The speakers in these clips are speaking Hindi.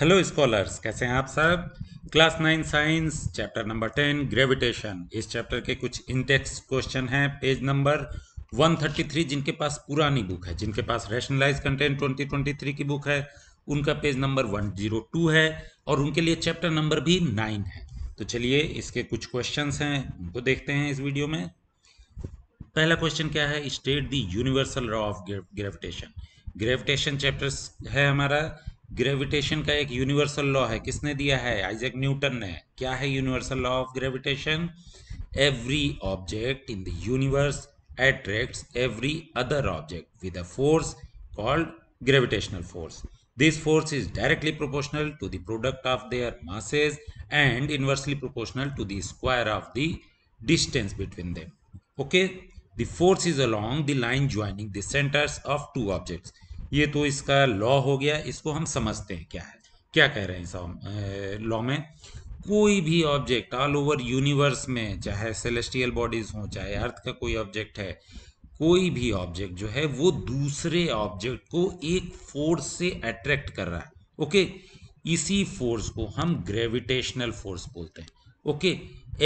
हेलो स्कॉलर्स कैसे हैं आप सब class nine science chapter number ten gravitation इस चैप्टर के कुछ इंटेक्स क्वेश्चन हैं पेज नंबर 133 जिनके पास पुरानी बुक है जिनके पास रैशनलाइज कंटेंट 2023 की बुक है उनका पेज नंबर 102 है और उनके लिए चैप्टर नंबर भी नाइन है तो चलिए इसके कुछ क्वेश्चन हैं उनको देखते हैं इस वीडियो में पहला क्वेश्चन क्या है state the universal law of gravitation gravitation chapter है हमारा ग्रेविटेशन का एक यूनिवर्सल लॉ है किसने दिया है आइजेक न्यूटन ने क्या है universal law of gravitation every object in the universe attract every other object with a force called gravitational force this force is directly proportional to the product of their masses and inversely proportional to the square of the distance between them okay the force is along the line joining the centres of two objects ये तो इसका लॉ हो गया इसको हम समझते हैं क्या है क्या कह रहे हैं लॉ में कोई भी ऑब्जेक्ट ऑल ओवर यूनिवर्स में चाहे सेलेस्टियल बॉडीज हों चाहे अर्थ का कोई ऑब्जेक्ट है कोई भी ऑब्जेक्ट जो है वो दूसरे ऑब्जेक्ट को एक फोर्स से अट्रैक्ट कर रहा है ओके इसी फोर्स को हम ग्रेविटेशनल फोर्स बोलते हैं okay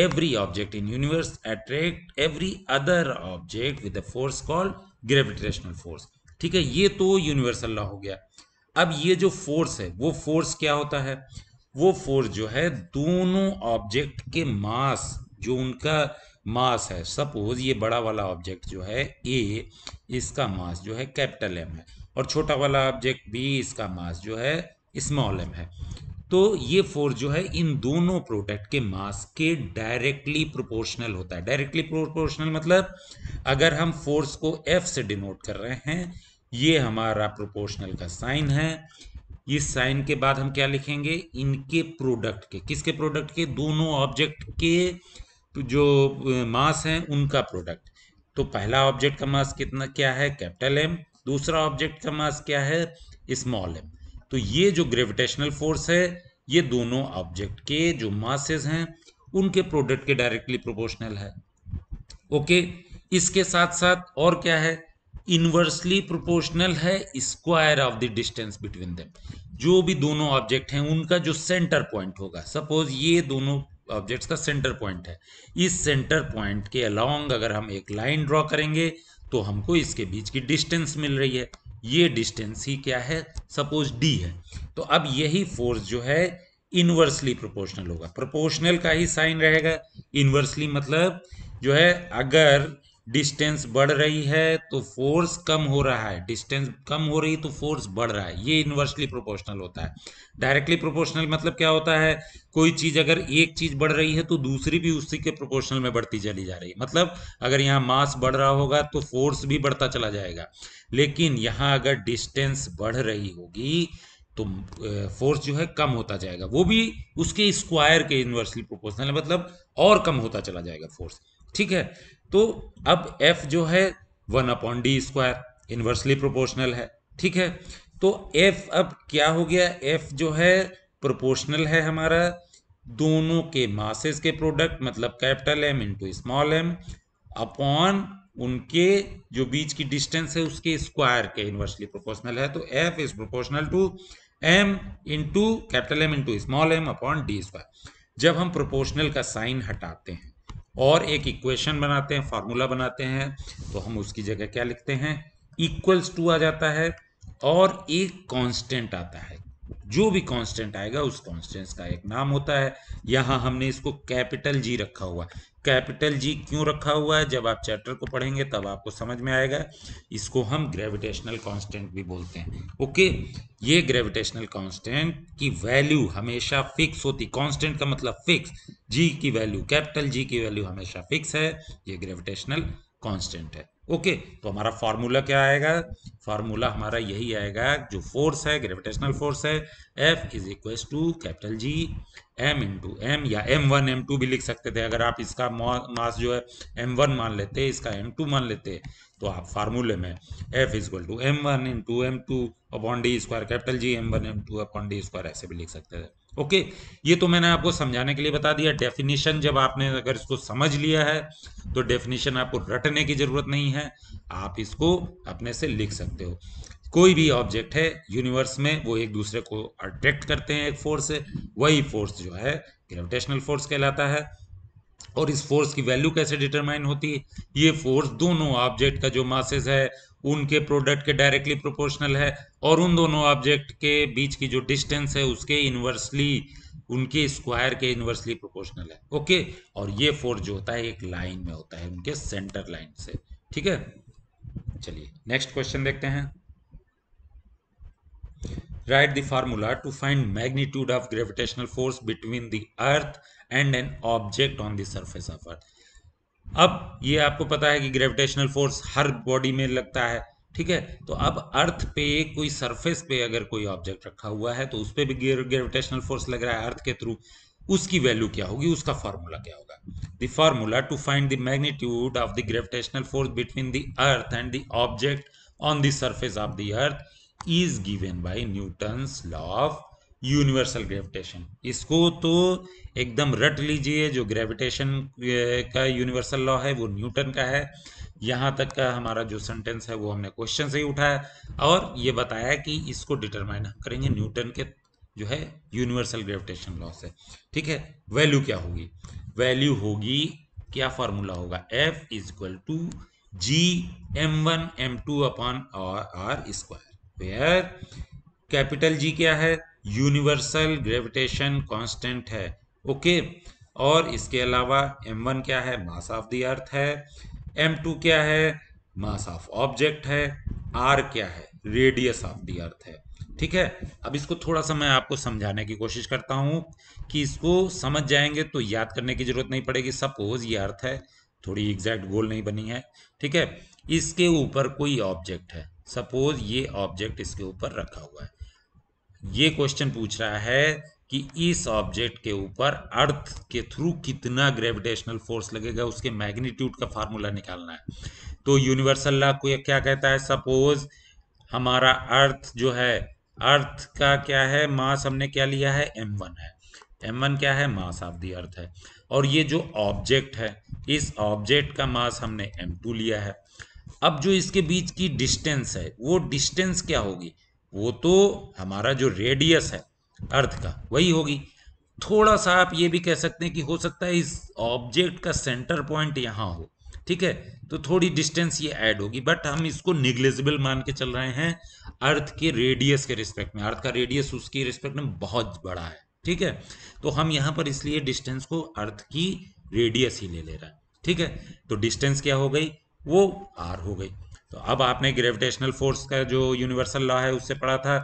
every object in universe attract every other object with a force called gravitational force ठीक है ये तो यूनिवर्सल लॉ हो गया अब ये जो फोर्स है वो फोर्स क्या होता है वो फोर्स जो है दोनों ऑब्जेक्ट के मास जो उनका मास है सपोज ये बड़ा वाला ऑब्जेक्ट जो है ए इसका मास जो है कैपिटल एम है और छोटा वाला ऑब्जेक्ट बी इसका मास जो है स्मॉल एम है तो ये फोर्स जो है इन दोनों प्रोडक्ट के मास के डायरेक्टली प्रोपोर्शनल होता है डायरेक्टली प्रोपोर्शनल मतलब अगर हम फोर्स को एफ से डिनोट कर रहे हैं ये हमारा प्रोपोर्शनल का साइन है इस साइन के बाद हम क्या लिखेंगे इनके प्रोडक्ट के किसके प्रोडक्ट के दोनों ऑब्जेक्ट के जो मास हैं उनका प्रोडक्ट तो पहला ऑब्जेक्ट का मास कितना क्या है कैपिटल एम दूसरा ऑब्जेक्ट का मास क्या है स्मॉल एम तो ये जो ग्रेविटेशनल फोर्स है ये दोनों ऑब्जेक्ट के जो मासेस हैं उनके प्रोडक्ट के डायरेक्टली प्रोपोर्शनल है ओके इसके साथ साथ और क्या है इनवर्सली प्रोपोर्शनल है square of the distance between them जो भी दोनों ऑब्जेक्ट हैं उनका जो सेंटर पॉइंट होगा सपोज ये दोनों ऑब्जेक्ट्स का सेंटर पॉइंट है इस सेंटर पॉइंट के अलॉन्ग अगर हम एक लाइन ड्रॉ करेंगे तो हमको इसके बीच की डिस्टेंस मिल रही है ये डिस्टेंस ही क्या है सपोज डी है तो अब यही फोर्स जो है इनवर्सली प्रोपोर्शनल होगा प्रोपोर्शनल का ही साइन रहेगा इनवर्सली मतलब जो है अगर डिस्टेंस बढ़ रही है तो फोर्स कम हो रहा है डिस्टेंस कम हो रही तो फोर्स बढ़ रहा है ये इन्वर्सली प्रोपोर्शनल होता है डायरेक्टली प्रोपोर्शनल मतलब क्या होता है कोई चीज अगर एक चीज बढ़ रही है तो दूसरी भी उसी के प्रोपोर्शनल में बढ़ती चली जा रही है मतलब अगर यहाँ मास बढ़ रहा होगा तो फोर्स भी बढ़ता चला जाएगा लेकिन यहाँ अगर डिस्टेंस बढ़ रही होगी तो फोर्स जो है कम होता जाएगा वो भी उसके स्क्वायर के इन्वर्सली प्रोपोर्शनल मतलब और कम होता चला जाएगा फोर्स ठीक है तो अब एफ जो है one upon D square inversely proportional है ठीक है तो एफ अब क्या हो गया एफ जो है प्रोपोर्शनल है हमारा दोनों के मासेस के प्रोडक्ट मतलब capital M into small M upon उनके जो बीच की डिस्टेंस है उसके स्क्वायर के इन्वर्सली प्रोपोर्शनल है तो F is proportional to M into capital M into small M upon D square जब हम प्रोपोर्शनल का साइन हटाते हैं और एक इक्वेशन बनाते हैं फार्मूला बनाते हैं तो हम उसकी जगह क्या लिखते हैं इक्वल्स टू आ जाता है और एक कांस्टेंट आता है जो भी कांस्टेंट आएगा उस कांस्टेंट का एक नाम होता है यहां हमने इसको कैपिटल जी रखा हुआ कैपिटल जी क्यों रखा हुआ है जब आप चैप्टर को पढ़ेंगे तब आपको समझ में आएगा इसको हम ग्रेविटेशनल कांस्टेंट भी बोलते हैं ओके ये ग्रेविटेशनल कांस्टेंट की वैल्यू हमेशा फिक्स होती कांस्टेंट का मतलब फिक्स जी की वैल्यू कैपिटल जी की वैल्यू हमेशा फिक्स है ये ग्रेविटेशनल कॉन्स्टेंट है ओके तो हमारा फॉर्मूला क्या आएगा फार्मूला हमारा यही आएगा जो फोर्स है ग्रेविटेशनल फोर्स है F is equal to capital G M into M या एम वन एम टू भी लिख सकते थे अगर आप इसका मास जो है एम वन मान लेते इसका एम टू मान लेते तो आप फार्मूले में F equal to M one into M two upon D square capital G M one M two upon D square ऐसे भी लिख सकते थे ओके ये तो मैंने आपको समझाने के लिए बता दिया डेफिनेशन जब आपने अगर इसको समझ लिया है तो डेफिनेशन आपको रटने की जरूरत नहीं है आप इसको अपने से लिख सकते हो कोई भी ऑब्जेक्ट है यूनिवर्स में वो एक दूसरे को अट्रैक्ट करते हैं एक फोर्स से वही फोर्स जो है ग्रेविटेशनल फोर्स कहलाता है और इस फोर्स की वैल्यू कैसे डिटरमाइन होती है ये फोर्स दोनों ऑब्जेक्ट का जो मासेस है उनके प्रोडक्ट के डायरेक्टली प्रोपोर्शनल है और उन दोनों ऑब्जेक्ट के बीच की जो डिस्टेंस है उसके इन्वर्सली उनके स्क्वायर के इन्वर्सली प्रोपोर्शनल है ओके और ये फोर्स जो होता है एक लाइन में होता है उनके सेंटर लाइन से ठीक है चलिए नेक्स्ट क्वेश्चन देखते हैं write the formula to find magnitude of gravitational force between the earth and an object on the surface of earth अब ये आपको पता है कि ग्रेविटेशनल फोर्स हर बॉडी में लगता है ठीक है तो अब अर्थ पे कोई सरफेस पे अगर कोई ऑब्जेक्ट रखा हुआ है तो उस पर भी ग्रेविटेशनल फोर्स लग रहा है अर्थ के थ्रू उसकी वैल्यू क्या होगी उसका फॉर्मूला क्या होगा the formula to find the magnitude of the gravitational force between the earth and the object on the surface of the earth is given by Newton's law of universal gravitation इसको तो एकदम रट लीजिए जो ग्रेविटेशन का यूनिवर्सल लॉ है वो न्यूटन का है यहाँ तक का हमारा जो सेंटेंस है वो हमने क्वेश्चन से ही उठाया और ये बताया कि इसको डिटरमाइन करेंगे न्यूटन के जो है यूनिवर्सल ग्रेविटेशन लॉ से ठीक है वैल्यू क्या होगी वैल्यू होगी क्या फॉर्मूला होगा F is equal to G M one M two upon R square where capital G क्या है यूनिवर्सल ग्रेविटेशन कांस्टेंट है ओके और इसके अलावा एम वन क्या है मास ऑफ दी अर्थ है एम टू क्या है मास ऑफ ऑब्जेक्ट है आर क्या है रेडियस ऑफ दी अर्थ है ठीक है अब इसको थोड़ा सा मैं आपको समझाने की कोशिश करता हूँ कि इसको समझ जाएंगे तो याद करने की जरूरत नहीं पड़ेगी सपोज ये अर्थ है थोड़ी एग्जैक्ट गोल नहीं बनी है ठीक है इसके ऊपर कोई ऑब्जेक्ट है सपोज ये ऑब्जेक्ट इसके ऊपर रखा हुआ है ये क्वेश्चन पूछ रहा है कि इस ऑब्जेक्ट के ऊपर अर्थ के थ्रू कितना ग्रेविटेशनल फोर्स लगेगा उसके मैग्नीट्यूड का फार्मूला निकालना है तो यूनिवर्सल लॉ को क्या कहता है सपोज हमारा अर्थ जो है अर्थ का क्या है मास हमने क्या लिया है एम वन है एम वन क्या है मास ऑफ दी अर्थ है और ये जो ऑब्जेक्ट है इस ऑब्जेक्ट का मास हमने एम टू लिया है अब जो इसके बीच की डिस्टेंस है वो डिस्टेंस क्या होगी वो तो हमारा जो रेडियस है अर्थ का वही होगी थोड़ा सा आप ये भी कह सकते हैं कि हो सकता है इस ऑब्जेक्ट का सेंटर पॉइंट यहाँ हो ठीक है तो थोड़ी डिस्टेंस ये ऐड होगी बट हम इसको निग्लेजिबल मान के चल रहे हैं अर्थ के रेडियस के रिस्पेक्ट में अर्थ का रेडियस उसके रिस्पेक्ट में बहुत बड़ा है ठीक है तो हम यहाँ पर इसलिए डिस्टेंस को अर्थ की रेडियस ही ले ले रहा है ठीक है तो डिस्टेंस क्या हो गई वो आर हो गई तो अब आपने ग्रेविटेशनल फोर्स का जो यूनिवर्सल लॉ है उससे पढ़ा था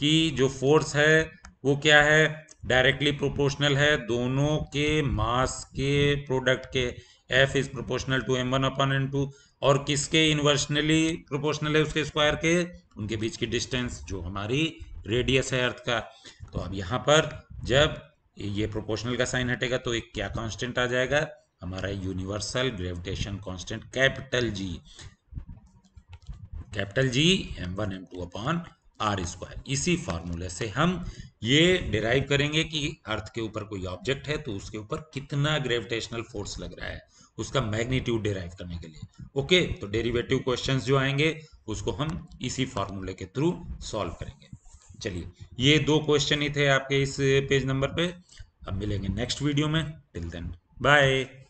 कि जो फोर्स है वो क्या है डायरेक्टली प्रोपोर्शनल है दोनों के मास के प्रोडक्ट के F is proportional to M one upon N two और किसके इन्वर्सनली प्रोपोर्शनल है उसके स्क्वायर के उनके बीच की डिस्टेंस जो हमारी रेडियस है अर्थ का तो अब यहाँ पर जब ये प्रोपोर्शनल का साइन हटेगा तो एक क्या कांस्टेंट आ जाएगा हमारा universal gravitation constant capital G capital G M one M two upon R square इसी फार्मूले से हम ये डिराइव करेंगे कि अर्थ के ऊपर कोई ऑब्जेक्ट है तो उसके ऊपर कितना ग्रेविटेशनल फोर्स लग रहा है उसका मैग्नीट्यूड डिराइव करने के लिए ओके तो डेरिवेटिव क्वेश्चंस जो आएंगे उसको हम इसी फार्मूले के थ्रू सॉल्व करेंगे चलिए ये दो क्वेश्चन ही थे आपके इस पेज नंबर पे अब मिलेंगे नेक्स्ट वीडियो में टिल देन बाय